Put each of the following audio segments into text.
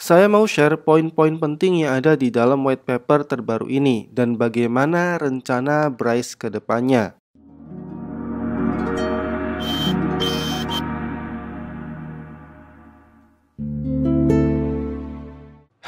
Saya mau share poin-poin penting yang ada di dalam white paper terbaru ini dan bagaimana rencana Bryce ke depannya.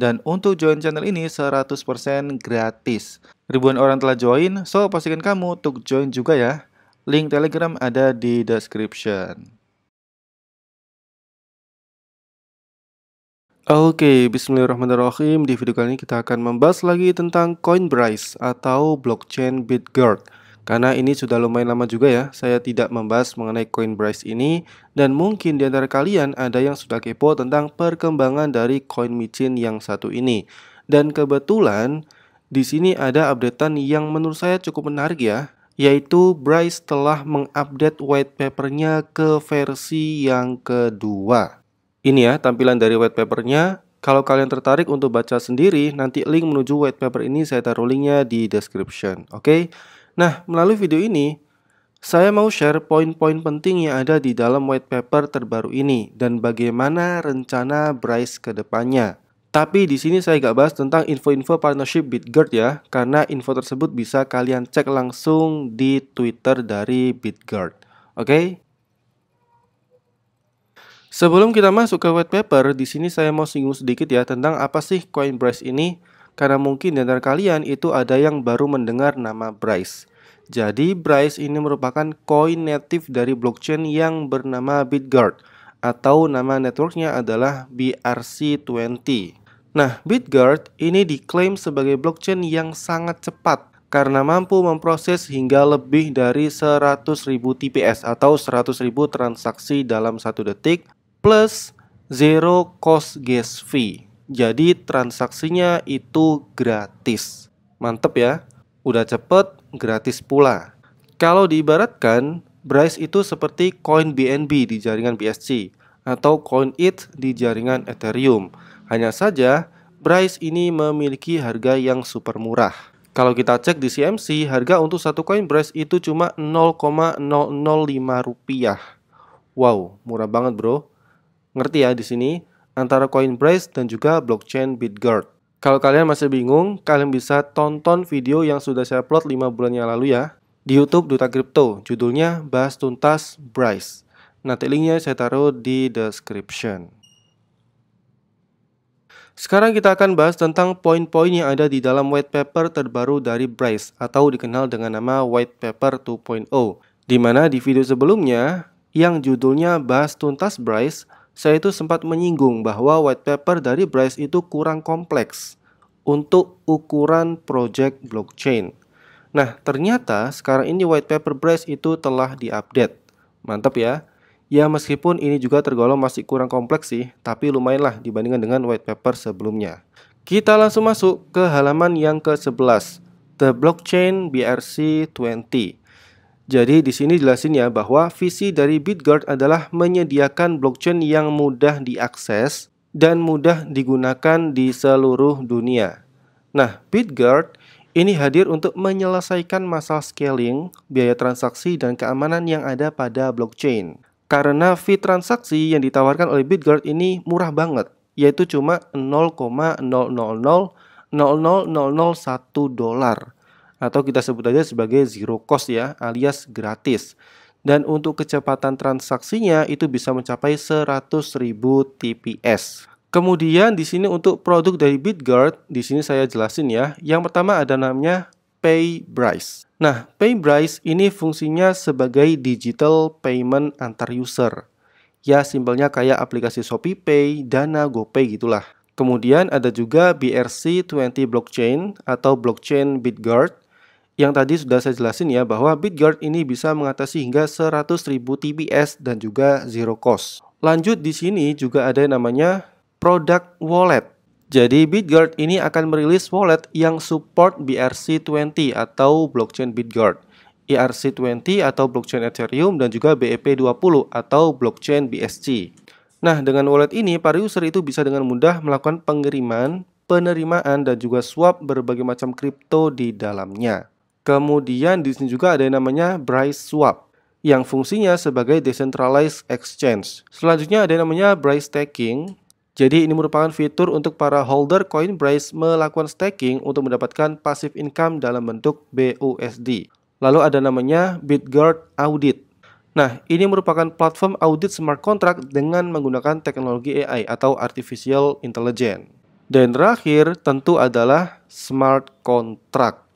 Dan untuk join channel ini 100% gratis. Ribuan orang telah join, so pastikan kamu untuk join juga ya. Link Telegram ada di description. Oke, okay, bismillahirrahmanirrahim. Di video kali ini kita akan membahas lagi tentang Coinbase atau blockchain BitGuard. Karena ini sudah lumayan lama juga ya, saya tidak membahas mengenai coin price ini dan mungkin di antara kalian ada yang sudah kepo tentang perkembangan dari coin micin yang satu ini. Dan kebetulan di sini ada updatean yang menurut saya cukup menarik ya, yaitu Bryce telah mengupdate white papernya ke versi yang kedua. Ini ya tampilan dari white papernya. Kalau kalian tertarik untuk baca sendiri, nanti link menuju white paper ini saya taruh linknya di description. Oke. Okay? Nah, melalui video ini, saya mau share poin-poin penting yang ada di dalam white paper terbaru ini dan bagaimana rencana Bryce ke depannya. Tapi di sini saya gak bahas tentang info-info partnership BitGuard ya, karena info tersebut bisa kalian cek langsung di Twitter dari BitGuard. Oke? Okay? Sebelum kita masuk ke white paper, di sini saya mau singgung sedikit ya tentang apa sih Coinbase ini karena mungkin di antara kalian itu ada yang baru mendengar nama Bryce. Jadi Bryce ini merupakan koin native dari blockchain yang bernama BitGuard atau nama networknya adalah BRC20. Nah, BitGuard ini diklaim sebagai blockchain yang sangat cepat karena mampu memproses hingga lebih dari 100.000 TPS atau 100.000 transaksi dalam satu detik plus zero cost gas fee. Jadi transaksinya itu gratis. Mantep ya. Udah cepet, gratis pula. Kalau diibaratkan, Bryce itu seperti koin BNB di jaringan BSC atau koin ETH di jaringan Ethereum. Hanya saja, Bryce ini memiliki harga yang super murah. Kalau kita cek di CMC, harga untuk satu koin Bryce itu cuma 0,005 rupiah. Wow, murah banget bro. Ngerti ya di sini? antara Coinbase dan juga blockchain BitGuard. Kalau kalian masih bingung, kalian bisa tonton video yang sudah saya upload 5 bulan yang lalu ya di YouTube Duta Crypto, judulnya Bahas Tuntas Bryce. Nanti linknya saya taruh di description. Sekarang kita akan bahas tentang poin-poin yang ada di dalam white paper terbaru dari Bryce atau dikenal dengan nama white paper 2.0. Di mana di video sebelumnya yang judulnya Bahas Tuntas Bryce, saya itu sempat menyinggung bahwa white paper dari Bryce itu kurang kompleks untuk ukuran project blockchain. Nah, ternyata sekarang ini white paper Bryce itu telah diupdate. Mantap ya. Ya meskipun ini juga tergolong masih kurang kompleks sih, tapi lumayanlah dibandingkan dengan white paper sebelumnya. Kita langsung masuk ke halaman yang ke-11, The Blockchain BRC 20. Jadi di sini jelasin ya bahwa visi dari BitGuard adalah menyediakan blockchain yang mudah diakses dan mudah digunakan di seluruh dunia. Nah, BitGuard ini hadir untuk menyelesaikan masalah scaling, biaya transaksi, dan keamanan yang ada pada blockchain. Karena fee transaksi yang ditawarkan oleh BitGuard ini murah banget, yaitu cuma 0,0000001 dolar atau kita sebut aja sebagai zero cost ya, alias gratis. Dan untuk kecepatan transaksinya itu bisa mencapai 100.000 TPS. Kemudian di sini untuk produk dari BitGuard, di sini saya jelasin ya. Yang pertama ada namanya Pay Price. Nah, Pay Price ini fungsinya sebagai digital payment antar user. Ya, simpelnya kayak aplikasi ShopeePay, Dana, GoPay gitulah. Kemudian ada juga BRC20 blockchain atau blockchain BitGuard yang tadi sudah saya jelasin ya bahwa BitGuard ini bisa mengatasi hingga 100.000 TPS dan juga zero cost. Lanjut di sini juga ada yang namanya product wallet. Jadi BitGuard ini akan merilis wallet yang support BRC20 atau blockchain BitGuard, ERC20 atau blockchain Ethereum dan juga BEP20 atau blockchain BSC. Nah, dengan wallet ini para user itu bisa dengan mudah melakukan pengiriman, penerimaan dan juga swap berbagai macam kripto di dalamnya. Kemudian di sini juga ada yang namanya Bryce Swap yang fungsinya sebagai decentralized exchange. Selanjutnya ada yang namanya Bryce Staking. Jadi ini merupakan fitur untuk para holder koin Bryce melakukan staking untuk mendapatkan passive income dalam bentuk BUSD. Lalu ada namanya BitGuard Audit. Nah, ini merupakan platform audit smart contract dengan menggunakan teknologi AI atau artificial intelligence. Dan terakhir tentu adalah smart contract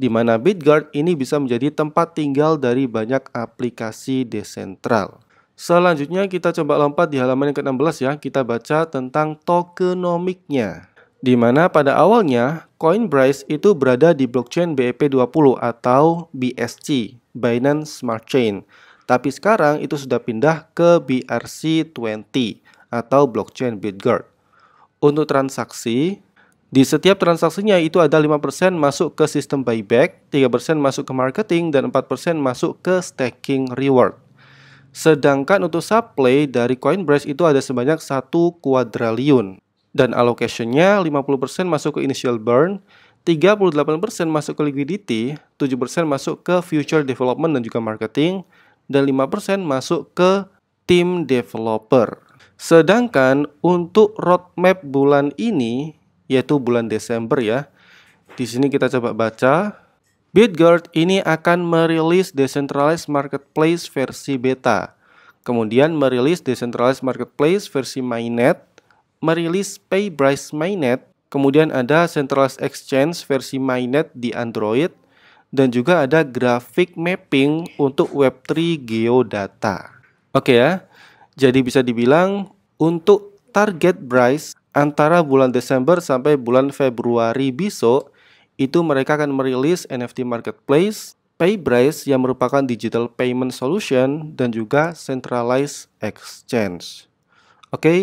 di mana BitGuard ini bisa menjadi tempat tinggal dari banyak aplikasi desentral. Selanjutnya kita coba lompat di halaman yang ke-16 ya, kita baca tentang tokenomiknya. Di mana pada awalnya Coinbase itu berada di blockchain BEP20 atau BSC, Binance Smart Chain. Tapi sekarang itu sudah pindah ke BRC20 atau blockchain BitGuard. Untuk transaksi, di setiap transaksinya itu ada 5% masuk ke sistem buyback, 3% masuk ke marketing, dan 4% masuk ke staking reward. Sedangkan untuk supply dari Coinbase itu ada sebanyak 1 kuadraliun. Dan allocationnya 50% masuk ke initial burn, 38% masuk ke liquidity, 7% masuk ke future development dan juga marketing, dan 5% masuk ke team developer. Sedangkan untuk roadmap bulan ini, yaitu bulan Desember ya. Di sini kita coba baca. BitGuard ini akan merilis Decentralized Marketplace versi beta. Kemudian merilis Decentralized Marketplace versi mainnet, merilis Paybrice mainnet, kemudian ada Centralized Exchange versi mainnet di Android, dan juga ada grafik mapping untuk Web3 geodata. Oke okay ya, jadi bisa dibilang untuk target price antara bulan Desember sampai bulan Februari besok itu mereka akan merilis NFT marketplace Paybrace yang merupakan digital payment solution dan juga centralized exchange. Oke. Okay?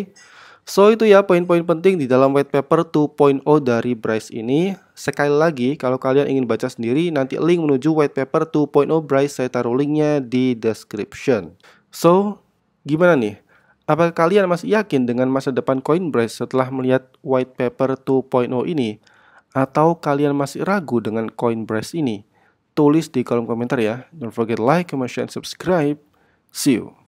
So itu ya poin-poin penting di dalam white paper 2.0 dari Bryce ini. Sekali lagi kalau kalian ingin baca sendiri nanti link menuju white paper 2.0 Bryce saya taruh linknya di description. So gimana nih? Apa kalian masih yakin dengan masa depan Coinbase setelah melihat white paper 2.0 ini? Atau kalian masih ragu dengan Coinbase ini? Tulis di kolom komentar ya. Don't forget like, comment, share, and subscribe. See you.